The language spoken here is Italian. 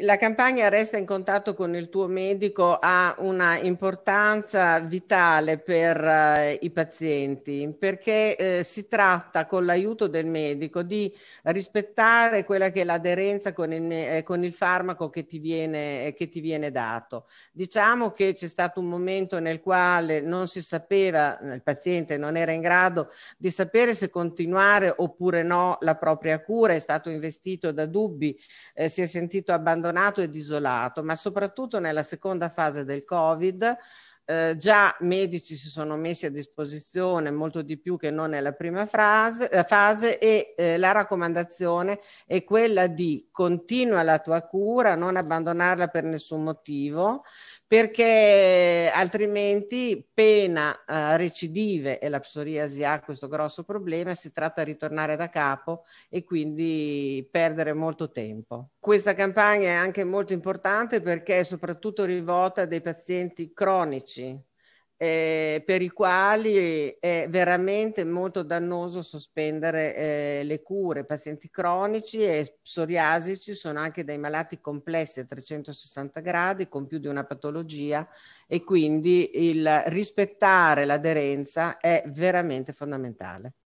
La campagna Resta in contatto con il tuo medico ha una importanza vitale per eh, i pazienti perché eh, si tratta con l'aiuto del medico di rispettare quella che è l'aderenza con il, eh, con il farmaco che ti, viene, eh, che ti, viene, dato. Diciamo che c'è stato un momento nel quale non si sapeva, il paziente non era in grado di sapere se continuare oppure no la propria cura, è stato investito da dubbi, eh, si è sentito abbandonato abbandonato e isolato, ma soprattutto nella seconda fase del Covid eh, già medici si sono messi a disposizione molto di più che non nella prima frase, eh, fase e eh, la raccomandazione è quella di continua la tua cura, non abbandonarla per nessun motivo, perché altrimenti pena eh, recidive e la psoriasi ha questo grosso problema, si tratta di ritornare da capo e quindi perdere molto tempo. Questa campagna è anche molto importante perché è soprattutto rivolta a dei pazienti cronici oggi, eh, per i quali è veramente molto dannoso sospendere eh, le cure. Pazienti cronici e psoriasici sono anche dei malati complessi a 360 gradi con più di una patologia e quindi il rispettare l'aderenza è veramente fondamentale.